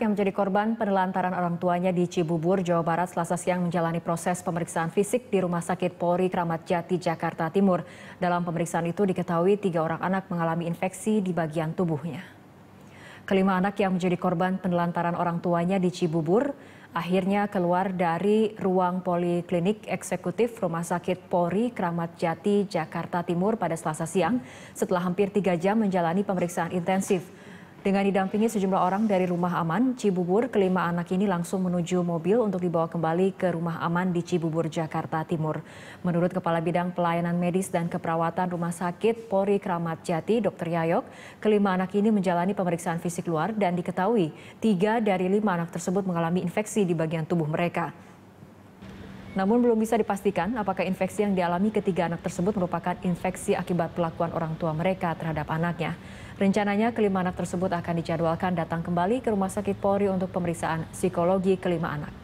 yang menjadi korban penelantaran orang tuanya di Cibubur, Jawa Barat selasa siang menjalani proses pemeriksaan fisik di Rumah Sakit Polri Kramat Jati, Jakarta Timur. Dalam pemeriksaan itu diketahui tiga orang anak mengalami infeksi di bagian tubuhnya. Kelima anak yang menjadi korban penelantaran orang tuanya di Cibubur akhirnya keluar dari ruang poliklinik eksekutif Rumah Sakit Polri Kramat Jati, Jakarta Timur pada selasa siang setelah hampir tiga jam menjalani pemeriksaan intensif. Dengan didampingi sejumlah orang dari rumah aman Cibubur, kelima anak ini langsung menuju mobil untuk dibawa kembali ke rumah aman di Cibubur, Jakarta Timur. Menurut Kepala Bidang Pelayanan Medis dan Keperawatan Rumah Sakit Polri Kramat Jati, Dr. Yayok, kelima anak ini menjalani pemeriksaan fisik luar dan diketahui tiga dari lima anak tersebut mengalami infeksi di bagian tubuh mereka. Namun belum bisa dipastikan apakah infeksi yang dialami ketiga anak tersebut merupakan infeksi akibat pelakuan orang tua mereka terhadap anaknya. Rencananya kelima anak tersebut akan dijadwalkan datang kembali ke Rumah Sakit Polri untuk pemeriksaan psikologi kelima anak.